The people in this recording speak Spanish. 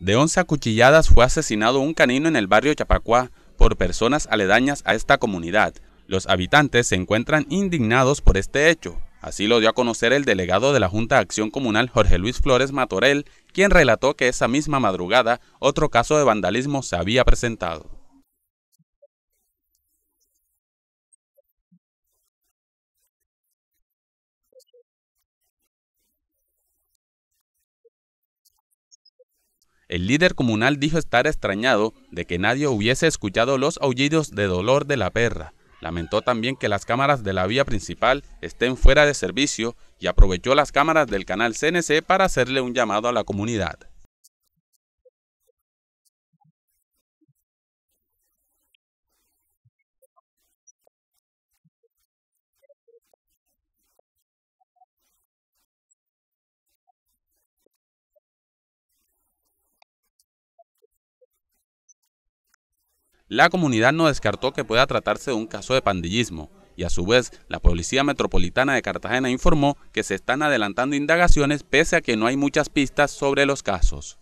De 11 acuchilladas fue asesinado un canino en el barrio Chapacuá por personas aledañas a esta comunidad. Los habitantes se encuentran indignados por este hecho. Así lo dio a conocer el delegado de la Junta de Acción Comunal Jorge Luis Flores Matorel, quien relató que esa misma madrugada otro caso de vandalismo se había presentado. El líder comunal dijo estar extrañado de que nadie hubiese escuchado los aullidos de dolor de la perra. Lamentó también que las cámaras de la vía principal estén fuera de servicio y aprovechó las cámaras del canal CNC para hacerle un llamado a la comunidad. La comunidad no descartó que pueda tratarse de un caso de pandillismo y a su vez la Policía Metropolitana de Cartagena informó que se están adelantando indagaciones pese a que no hay muchas pistas sobre los casos.